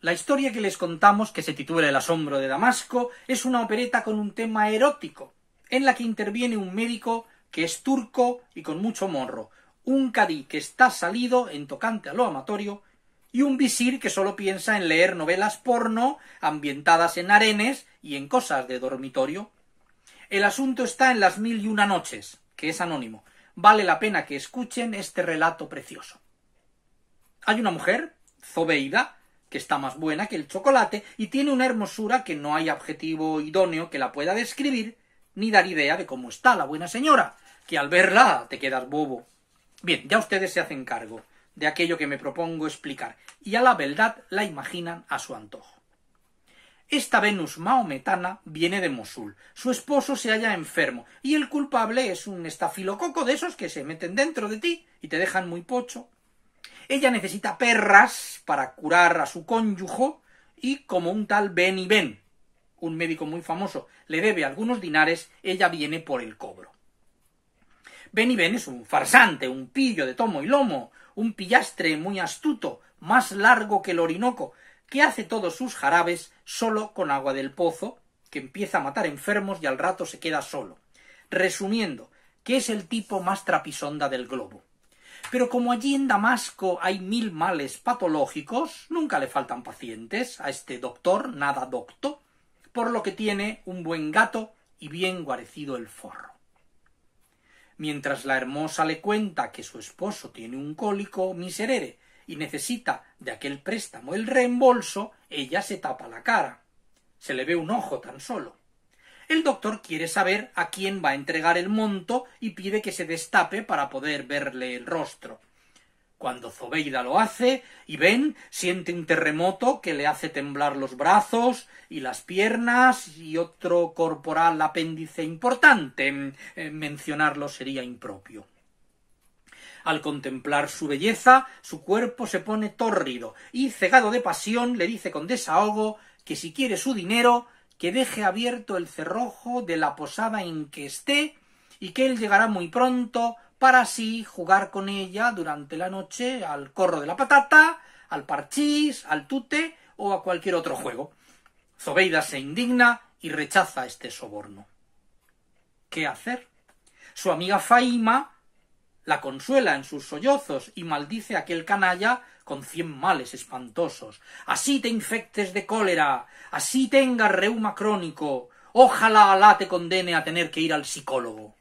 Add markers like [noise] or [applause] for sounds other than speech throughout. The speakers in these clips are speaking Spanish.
La historia que les contamos, que se titula El asombro de Damasco, es una opereta con un tema erótico, en la que interviene un médico que es turco y con mucho morro, un cadí que está salido en tocante a lo amatorio, y un visir que solo piensa en leer novelas porno ambientadas en arenes y en cosas de dormitorio. El asunto está en las mil y una noches, que es anónimo. Vale la pena que escuchen este relato precioso. Hay una mujer, Zobeida, que está más buena que el chocolate y tiene una hermosura que no hay adjetivo idóneo que la pueda describir ni dar idea de cómo está la buena señora, que al verla te quedas bobo. Bien, ya ustedes se hacen cargo de aquello que me propongo explicar, y a la verdad la imaginan a su antojo. Esta Venus maometana viene de Mosul. Su esposo se halla enfermo, y el culpable es un estafilococo de esos que se meten dentro de ti y te dejan muy pocho, ella necesita perras para curar a su cónyuge y como un tal Ben y Ben, un médico muy famoso, le debe algunos dinares, ella viene por el cobro. Ben Ben es un farsante, un pillo de tomo y lomo, un pillastre muy astuto, más largo que el Orinoco, que hace todos sus jarabes solo con agua del pozo, que empieza a matar enfermos y al rato se queda solo. Resumiendo, que es el tipo más trapisonda del globo. Pero como allí en Damasco hay mil males patológicos, nunca le faltan pacientes a este doctor, nada docto, por lo que tiene un buen gato y bien guarecido el forro. Mientras la hermosa le cuenta que su esposo tiene un cólico miserere y necesita de aquel préstamo el reembolso, ella se tapa la cara. Se le ve un ojo tan solo. El doctor quiere saber a quién va a entregar el monto y pide que se destape para poder verle el rostro. Cuando Zobeida lo hace, y ven, siente un terremoto que le hace temblar los brazos y las piernas y otro corporal apéndice importante. Eh, mencionarlo sería impropio. Al contemplar su belleza, su cuerpo se pone tórrido y, cegado de pasión, le dice con desahogo que si quiere su dinero, que deje abierto el cerrojo de la posada en que esté y que él llegará muy pronto para así jugar con ella durante la noche al corro de la patata, al parchís, al tute o a cualquier otro juego. Zobeida se indigna y rechaza este soborno. ¿Qué hacer? Su amiga Faima la consuela en sus sollozos y maldice a aquel canalla con cien males espantosos. Así te infectes de cólera, así tengas reuma crónico, ojalá Alá te condene a tener que ir al psicólogo.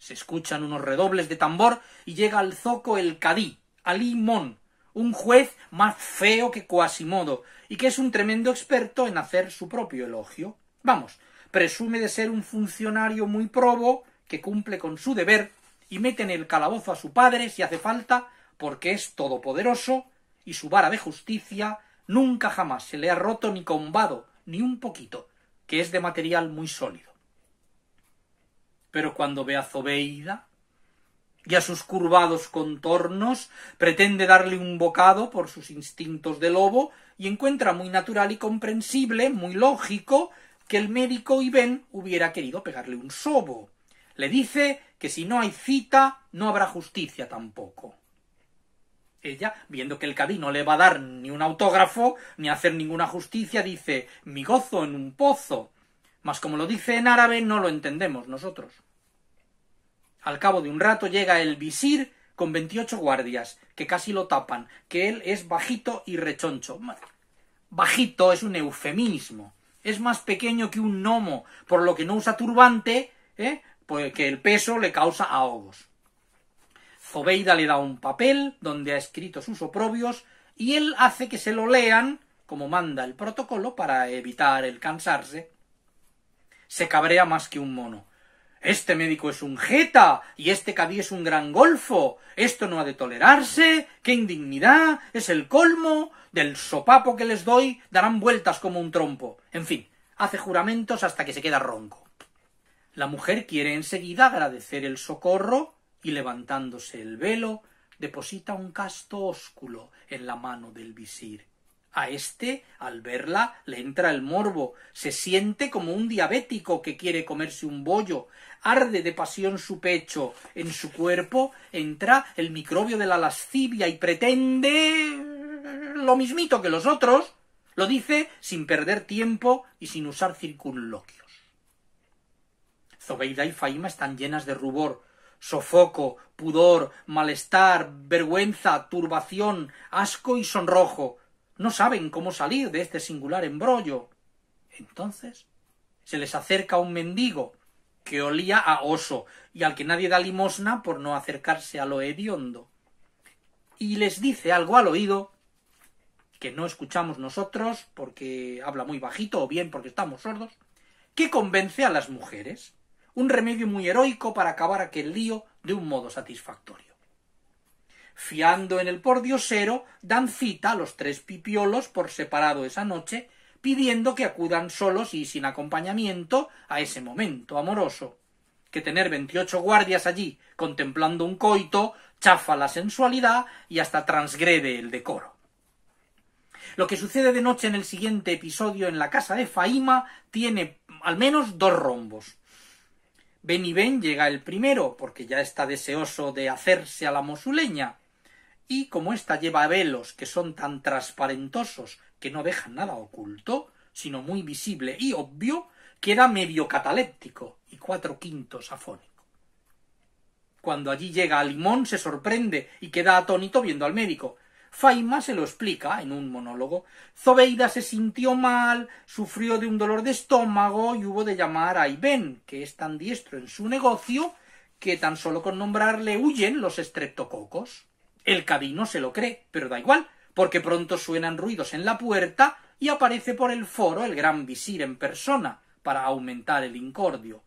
Se escuchan unos redobles de tambor y llega al zoco el cadí, Alí Mon, un juez más feo que Quasimodo, y que es un tremendo experto en hacer su propio elogio. Vamos, presume de ser un funcionario muy probo, que cumple con su deber, y mete en el calabozo a su padre, si hace falta, porque es todopoderoso y su vara de justicia nunca jamás se le ha roto ni combado ni un poquito, que es de material muy sólido. Pero cuando ve a Zobeida y a sus curvados contornos, pretende darle un bocado por sus instintos de lobo y encuentra muy natural y comprensible, muy lógico, que el médico Ibén hubiera querido pegarle un sobo. Le dice que si no hay cita, no habrá justicia tampoco ella, viendo que el cadí no le va a dar ni un autógrafo, ni hacer ninguna justicia, dice mi gozo en un pozo. Mas como lo dice en árabe, no lo entendemos nosotros. Al cabo de un rato llega el visir con veintiocho guardias, que casi lo tapan, que él es bajito y rechoncho. Bajito es un eufemismo. Es más pequeño que un gnomo, por lo que no usa turbante, ¿eh? porque pues el peso le causa ahogos. Zobeida le da un papel donde ha escrito sus oprobios y él hace que se lo lean, como manda el protocolo, para evitar el cansarse. Se cabrea más que un mono. Este médico es un jeta y este cadí es un gran golfo. Esto no ha de tolerarse. ¡Qué indignidad! Es el colmo. Del sopapo que les doy darán vueltas como un trompo. En fin, hace juramentos hasta que se queda ronco. La mujer quiere enseguida agradecer el socorro y levantándose el velo, deposita un casto ósculo en la mano del visir. A éste, al verla, le entra el morbo, se siente como un diabético que quiere comerse un bollo, arde de pasión su pecho, en su cuerpo entra el microbio de la lascivia y pretende lo mismito que los otros, lo dice sin perder tiempo y sin usar circunloquios. Zobeida y Faima están llenas de rubor, sofoco, pudor, malestar, vergüenza, turbación, asco y sonrojo. No saben cómo salir de este singular embrollo. Entonces se les acerca un mendigo que olía a oso y al que nadie da limosna por no acercarse a lo hediondo. Y les dice algo al oído que no escuchamos nosotros porque habla muy bajito o bien porque estamos sordos, que convence a las mujeres un remedio muy heroico para acabar aquel lío de un modo satisfactorio. Fiando en el pordiosero, dan cita a los tres pipiolos por separado esa noche, pidiendo que acudan solos y sin acompañamiento a ese momento amoroso. Que tener veintiocho guardias allí contemplando un coito chafa la sensualidad y hasta transgrede el decoro. Lo que sucede de noche en el siguiente episodio en la casa de Faima tiene al menos dos rombos y Ben llega el primero, porque ya está deseoso de hacerse a la mosuleña, y como ésta lleva velos que son tan transparentosos que no dejan nada oculto, sino muy visible y obvio, queda medio cataléptico y cuatro quintos afónico. Cuando allí llega a Limón se sorprende y queda atónito viendo al médico, Faima se lo explica en un monólogo. Zobeida se sintió mal, sufrió de un dolor de estómago y hubo de llamar a Ibén, que es tan diestro en su negocio que tan solo con nombrarle huyen los estreptococos. El cabino se lo cree, pero da igual, porque pronto suenan ruidos en la puerta y aparece por el foro el gran visir en persona para aumentar el incordio.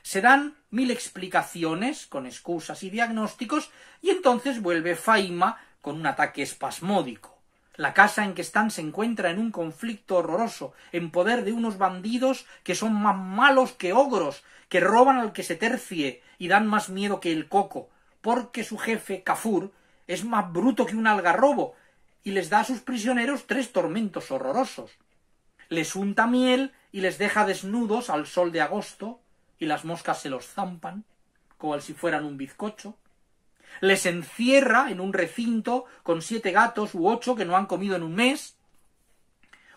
Se dan mil explicaciones con excusas y diagnósticos y entonces vuelve Faima con un ataque espasmódico. La casa en que están se encuentra en un conflicto horroroso, en poder de unos bandidos que son más malos que ogros, que roban al que se tercie y dan más miedo que el coco, porque su jefe, Kafur es más bruto que un algarrobo y les da a sus prisioneros tres tormentos horrorosos. Les unta miel y les deja desnudos al sol de agosto y las moscas se los zampan, como si fueran un bizcocho les encierra en un recinto con siete gatos u ocho que no han comido en un mes,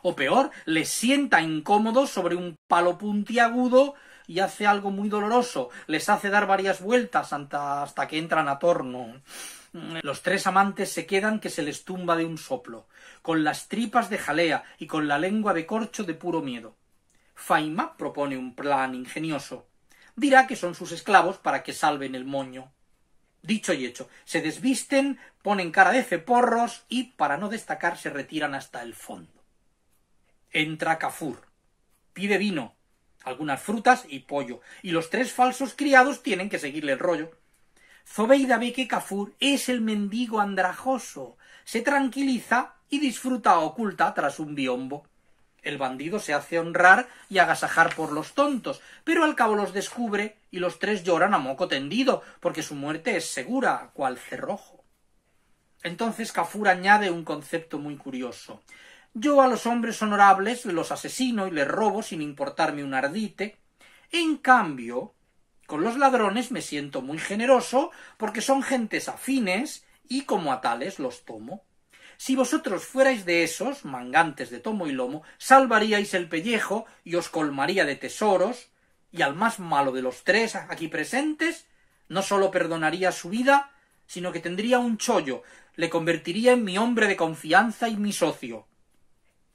o peor, les sienta incómodos sobre un palo puntiagudo y hace algo muy doloroso, les hace dar varias vueltas hasta, que entran a torno. Los tres amantes se quedan que se les tumba de un soplo, con las tripas de jalea y con la lengua de corcho de puro miedo. Faima propone un plan ingenioso. Dirá que son sus esclavos para que salven el moño. Dicho y hecho, se desvisten, ponen cara de ceporros y, para no destacar, se retiran hasta el fondo. Entra Cafur. Pide vino, algunas frutas y pollo, y los tres falsos criados tienen que seguirle el rollo. Zobeida ve que Cafur es el mendigo andrajoso, se tranquiliza y disfruta oculta tras un biombo. El bandido se hace honrar y agasajar por los tontos, pero al cabo los descubre y los tres lloran a moco tendido, porque su muerte es segura, cual cerrojo. Entonces Cafur añade un concepto muy curioso. Yo a los hombres honorables los asesino y les robo sin importarme un ardite. En cambio, con los ladrones me siento muy generoso porque son gentes afines y como a tales los tomo. Si vosotros fuerais de esos, mangantes de tomo y lomo, salvaríais el pellejo y os colmaría de tesoros, y al más malo de los tres aquí presentes, no sólo perdonaría su vida, sino que tendría un chollo, le convertiría en mi hombre de confianza y mi socio.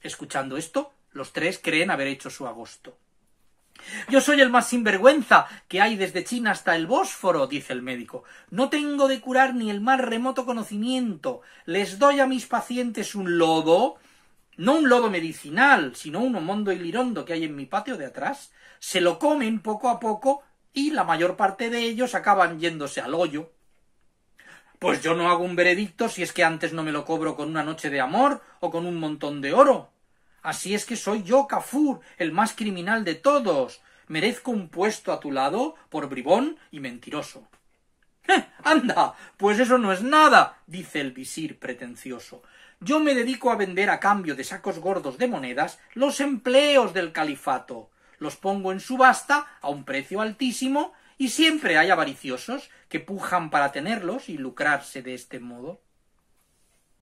Escuchando esto, los tres creen haber hecho su agosto. Yo soy el más sinvergüenza que hay desde China hasta el Bósforo, dice el médico. No tengo de curar ni el más remoto conocimiento. Les doy a mis pacientes un lodo, no un lodo medicinal, sino un homondo y lirondo que hay en mi patio de atrás. Se lo comen poco a poco y la mayor parte de ellos acaban yéndose al hoyo. Pues yo no hago un veredicto si es que antes no me lo cobro con una noche de amor o con un montón de oro. Así es que soy yo, Cafur, el más criminal de todos. Merezco un puesto a tu lado por bribón y mentiroso. ¡Eh! ¡Anda! Pues eso no es nada, dice el visir pretencioso. Yo me dedico a vender a cambio de sacos gordos de monedas los empleos del califato. Los pongo en subasta a un precio altísimo y siempre hay avariciosos que pujan para tenerlos y lucrarse de este modo.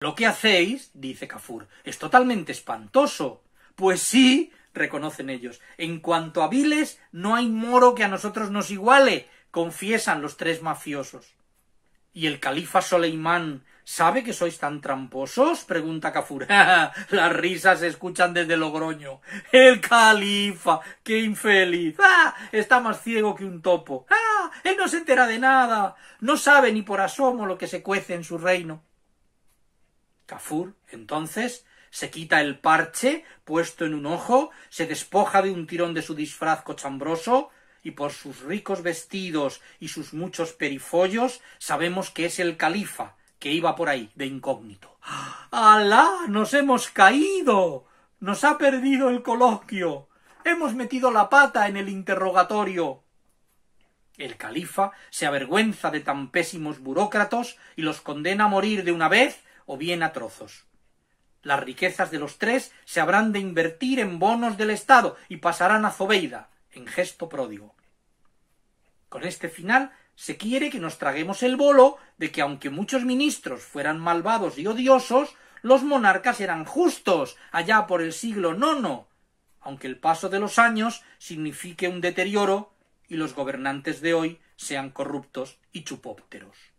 Lo que hacéis, dice Kafur, es totalmente espantoso. Pues sí, reconocen ellos. En cuanto a viles, no hay moro que a nosotros nos iguale, confiesan los tres mafiosos. ¿Y el califa Soleimán sabe que sois tan tramposos? pregunta Kafur. [laughs] Las risas se escuchan desde Logroño. El califa, qué infeliz. Ah, está más ciego que un topo. ¡Ah! Él no se entera de nada. No sabe ni por asomo lo que se cuece en su reino. Cafur, entonces, se quita el parche puesto en un ojo, se despoja de un tirón de su disfraz cochambroso, y por sus ricos vestidos y sus muchos perifollos sabemos que es el califa que iba por ahí de incógnito. ¡Alá! ¡Nos hemos caído! ¡Nos ha perdido el coloquio! ¡Hemos metido la pata en el interrogatorio! El califa se avergüenza de tan pésimos burócratos y los condena a morir de una vez o bien a trozos. Las riquezas de los tres se habrán de invertir en bonos del Estado y pasarán a Zobeida, en gesto pródigo. Con este final se quiere que nos traguemos el bolo de que aunque muchos ministros fueran malvados y odiosos, los monarcas eran justos allá por el siglo IX, aunque el paso de los años signifique un deterioro y los gobernantes de hoy sean corruptos y chupópteros.